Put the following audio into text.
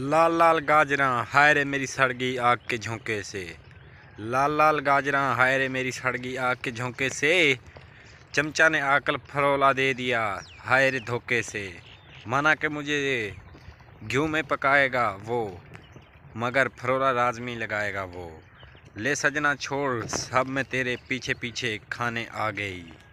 लाल लाल गाजरा हाय रे मेरी सड़गी आग के झोंके से लाल लाल गाजरा हाय रे मेरी सड़गी आग के झोंके से चमचा ने आकल फरोला दे दिया हाय रे धोखे से माना के मुझे घ्यू में पकाएगा वो मगर फरोला राजमी लगाएगा वो ले सजना छोड़ सब में तेरे पीछे पीछे खाने आ गई